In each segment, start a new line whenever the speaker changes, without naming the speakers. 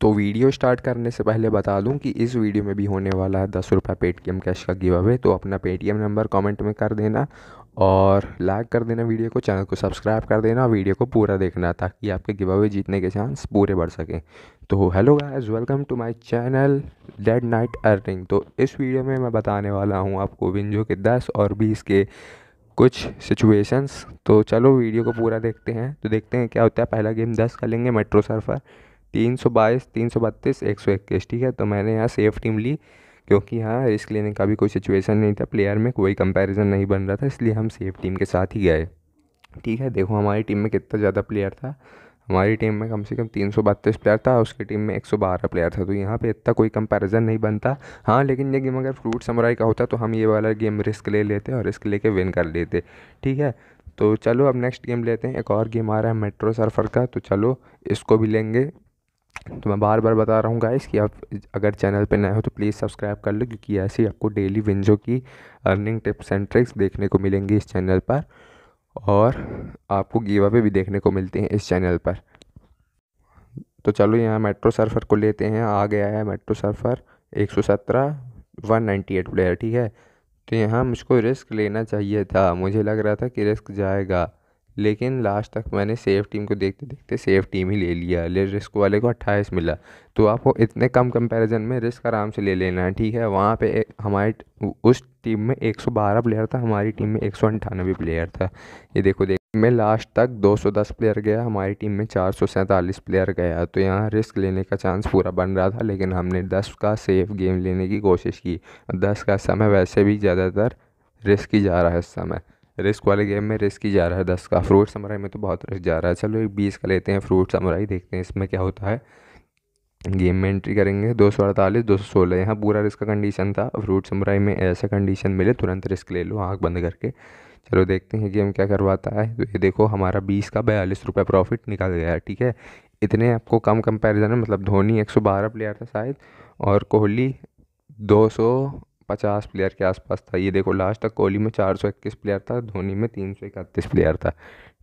तो video start करने से पहले बता दूं कि इस वीडियो में भी होने वाला है दस रुपये पेटीएम कैश का गिव अवे तो अपना पेटीएम नंबर कमेंट में कर देना और लाइक कर देना वीडियो को चैनल को सब्सक्राइब कर देना और वीडियो को पूरा देखना ताकि आपके गिव अवे जीतने के चांस पूरे बढ़ सकें तो hello guys welcome to my channel dead night earning तो इस वीडियो में मैं बताने वाला हूँ आपको विंजो के दस और बीस के कुछ सिचुएशंस तो चलो वीडियो को पूरा देखते हैं तो देखते हैं क्या होता है पहला गेम दस का लेंगे मेट्रो सर्फर तीन सौ बाईस तीन सौ बत्तीस एक सौ इक्कीस ठीक है तो मैंने यहाँ सेफ टीम ली क्योंकि यहाँ रिस्क लेने का भी कोई सिचुएशन नहीं था प्लेयर में कोई कंपैरिजन नहीं बन रहा था इसलिए हम सेफ टीम के साथ ही गए ठीक है देखो हमारी टीम में कितना ज़्यादा प्लेयर था हमारी टीम में कम से कम तीन सौ बत्तीस प्लेयर था उसकी टीम में एक सौ बारह प्लेयर था तो यहाँ पे इतना कोई कंपैरिजन नहीं बनता हाँ लेकिन ये गेम अगर फ्रूट समराई का होता तो हम ये वाला गेम रिस्क ले लेते और रिस्क लेके विन कर लेते ठीक है तो चलो अब नेक्स्ट गेम लेते हैं एक और गेम आ रहा है मेट्रो सर्फर का तो चलो इसको भी लेंगे तो मैं बार बार बता रहा हूँ गाइस कि आप अगर चैनल पे नए हो तो प्लीज़ सब्सक्राइब कर लो क्योंकि ऐसे ही आपको डेली विंजो की अर्निंग टिप्स एंड ट्रिक्स देखने को मिलेंगी इस चैनल पर और आपको गीवा पे भी देखने को मिलते हैं इस चैनल पर तो चलो यहाँ मेट्रो सर्फर को लेते हैं आ गया है metro surfer ninety eight player ठीक है तो यहाँ मुझको रिस्क लेना चाहिए था मुझे लग रहा था कि रिस्क जाएगा लेकिन लास्ट तक मैंने सेफ टीम को देखते देखते सेफ टीम ही ले लिया ले रिस्क वाले को अट्ठाईस मिला तो आपको इतने कम कंपैरिजन में रिस्क आराम से ले लेना है ठीक है वहाँ पे हमारी उस टीम में 112 प्लेयर था हमारी टीम में एक प्लेयर था ये देखो देख में लास्ट तक 210 प्लेयर गया हमारी टीम में चार प्लेयर गया तो यहाँ रिस्क लेने का चांस पूरा बन रहा था लेकिन हमने दस का सेफ गेम लेने की कोशिश की दस का समय वैसे भी ज़्यादातर रिस्क ही जा रहा है इस समय रिस्क वाले गेम में रिस्क ही जा रहा है दस का फ्रूट समराई में तो बहुत रिस्क जा रहा है चलो एक बीस का लेते हैं फ्रूट समराई देखते हैं इसमें क्या होता है गेम में एंट्री करेंगे दो सौ अड़तालीस दो सौ सोलह यहाँ पूरा रिस्क का कंडीशन था फ्रूट समराई में ऐसा कंडीशन मिले तुरंत रिस्क ले लो आँख बंद करके चलो देखते हैं गेम क्या करवाता है तो ये देखो हमारा बीस का बयालीस रुपये प्रॉफिट निकल गया है ठीक है इतने आपको कम कंपेरिजन में मतलब धोनी एक सौ बारह प्लेयर था शायद और कोहली दो सौ पचास प्लेयर के आसपास था ये देखो लास्ट तक कोहली में चार सौ इक्कीस प्लेयर था धोनी में तीन सौ इकतीस प्लेयर था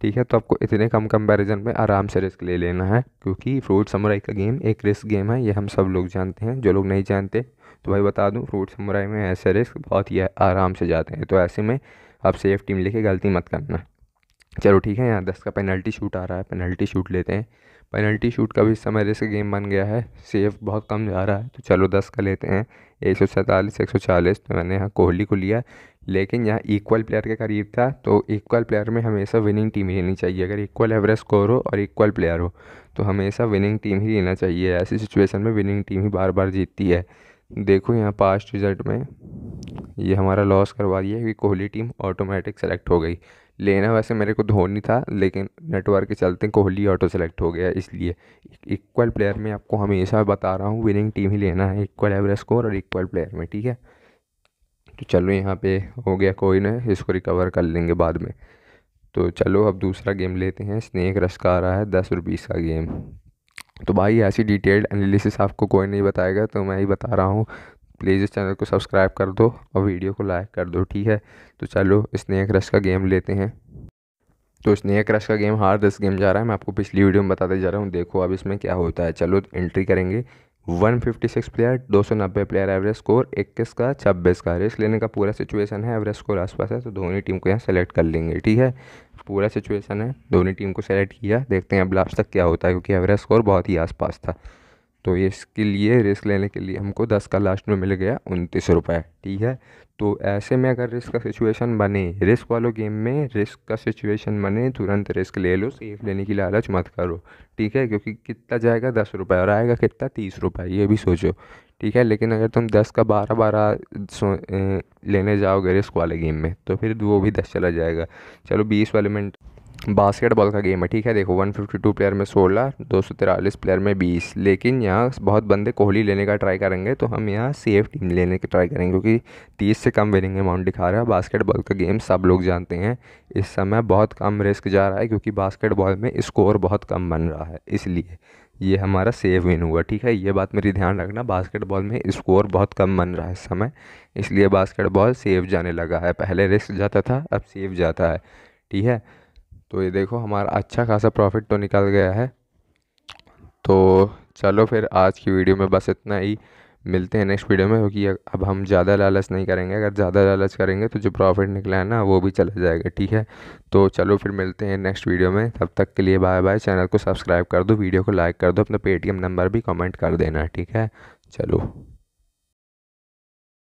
ठीक है तो आपको इतने कम कंपैरिजन में आराम से रिस्क ले लेना है क्योंकि फ्रूट समुराई का गेम एक रिस्क गेम है ये हम सब लोग जानते हैं जो लोग नहीं जानते तो भाई बता दूँ फ्रूट समुराई में ऐसे रिस्क बहुत ही आराम से जाते हैं तो ऐसे में आप सेफ टीम लेके गलती मत करना चलो ठीक है यहाँ दस का पेनल्टी शूट आ रहा है पेनल्टी शूट लेते हैं पेनल्टी शूट का भी इस समय रिस्क गेम बन गया है सेफ बहुत कम जा रहा है तो चलो दस का लेते हैं एक सौ सैंतालीस एक सौ चालीस तो मैंने यहाँ कोहली को लिया लेकिन यहाँ इक्वल प्लेयर के करीब था तो इक्वल प्लेयर में हमेशा विनिंग टीम ही लेनी चाहिए अगर इक्वल एवरेज स्कोर हो और इक्वल प्लेयर हो तो हमेशा विनिंग टीम ही लेना चाहिए ऐसी सिचुएशन में विनिंग टीम ही बार बार जीतती है देखो यहाँ पास्ट रिजल्ट में ये हमारा लॉस करवा दिया कि कोहली टीम ऑटोमेटिक सेलेक्ट हो गई लेना वैसे मेरे को धोनी था लेकिन नेटवर्क के चलते कोहली ऑटो सेलेक्ट हो गया इसलिए इक्वल प्लेयर में आपको हमेशा बता रहा हूँ विनिंग टीम ही लेना है इक्वल एवरेज स्कोर और इक्वल प्लेयर में ठीक है तो चलो यहाँ पे हो गया कोई ना इसको रिकवर कर लेंगे बाद में तो चलो अब दूसरा गेम लेते हैं स्नैक रश का आ रहा है दस और बीस का गेम तो भाई ऐसी डिटेल्ड एनालिसिस आपको कोई नहीं बताएगा तो मैं ही बता रहा हूँ प्लीज़ इस चैनल को सब्सक्राइब कर दो और वीडियो को लाइक कर दो ठीक है तो चलो स्नेक रश का गेम लेते हैं तो स्नेक रश का गेम हार दस गेम जा रहा है मैं आपको पिछली वीडियो में बताते जा रहा हूँ देखो अब इसमें क्या होता है चलो एंट्री करेंगे 156 प्लेयर 290 प्लेयर एवरेज स्कोर 21 का 26 का रेस लेने का पूरा सिचुएशन है एवरेज स्कोर आसपास है तो धोनी टीम को यहाँ सेलेक्ट कर लेंगे ठीक है पूरा सिचुएशन है धोनी टीम को सेलेक्ट किया देखते हैं अब लास्ट तक क्या होता है क्योंकि एवरेज स्कोर बहुत ही आसपास था तो इसके लिए रिस्क लेने के लिए हमको दस का लास्ट में मिल गया उनतीस रुपये ठीक है तो ऐसे में अगर रिस्क का सिचुएशन बने रिस्क वालों गेम में रिस्क का सिचुएशन बने तुरंत रिस्क ले लो सेफ लेने की लालच मत करो ठीक है क्योंकि कितना जाएगा दस रुपये और आएगा कितना तीस रुपये ये भी सोचो ठीक है लेकिन अगर तुम दस का बारह बारह लेने जाओगे रिस्क वाले गेम में तो फिर वो भी दस चला जाएगा चलो बीस वाले मिनट बास्केटबॉल का गेम है ठीक है देखो 152 प्लेयर में 16 दो प्लेयर में 20 लेकिन यहाँ बहुत बंदे कोहली लेने का ट्राई करेंगे तो हम यहाँ सेफ टीम लेने की ट्राई करेंगे क्योंकि 30 से कम विनिंग अमाउंट दिखा रहा है बास्केटबॉल का गेम सब लोग जानते हैं इस समय बहुत कम रिस्क जा रहा है क्योंकि बास्केटबॉल में स्कोर बहुत कम बन रहा है इसलिए ये हमारा सेव विन हुआ ठीक है ये बात मेरी ध्यान रखना बास्केटबॉल में स्कोर बहुत कम बन रहा है इस समय इसलिए बास्केटबॉल सेव जाने लगा है पहले रिस्क जाता था अब सेव जाता है ठीक है तो ये देखो हमारा अच्छा खासा प्रॉफिट तो निकल गया है तो चलो फिर आज की वीडियो में बस इतना ही मिलते हैं नेक्स्ट वीडियो में क्योंकि अब हम ज़्यादा लालच नहीं करेंगे अगर ज़्यादा लालच करेंगे तो जो प्रॉफिट निकला है ना वो भी चला जाएगा ठीक है तो चलो फिर मिलते हैं नेक्स्ट वीडियो में तब तक के लिए बाय बाय चैनल को सब्सक्राइब कर दो वीडियो को लाइक कर दो अपना पेटीएम नंबर भी कमेंट कर देना ठीक है चलो